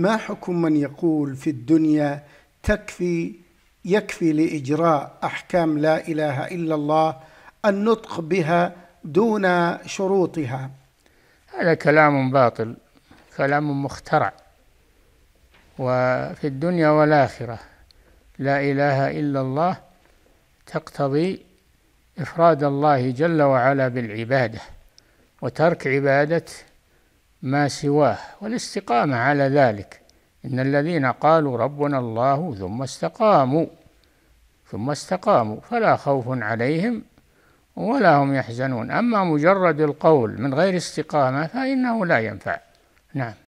ما حكم من يقول في الدنيا تكفي يكفي لإجراء أحكام لا إله إلا الله النطق بها دون شروطها هذا كلام باطل كلام مخترع وفي الدنيا والآخرة لا إله إلا الله تقتضي إفراد الله جل وعلا بالعبادة وترك عبادة ما سواه والاستقامة على ذلك إن الذين قالوا ربنا الله ثم استقاموا ثم استقاموا فلا خوف عليهم ولا هم يحزنون أما مجرد القول من غير استقامة فإنه لا ينفع نعم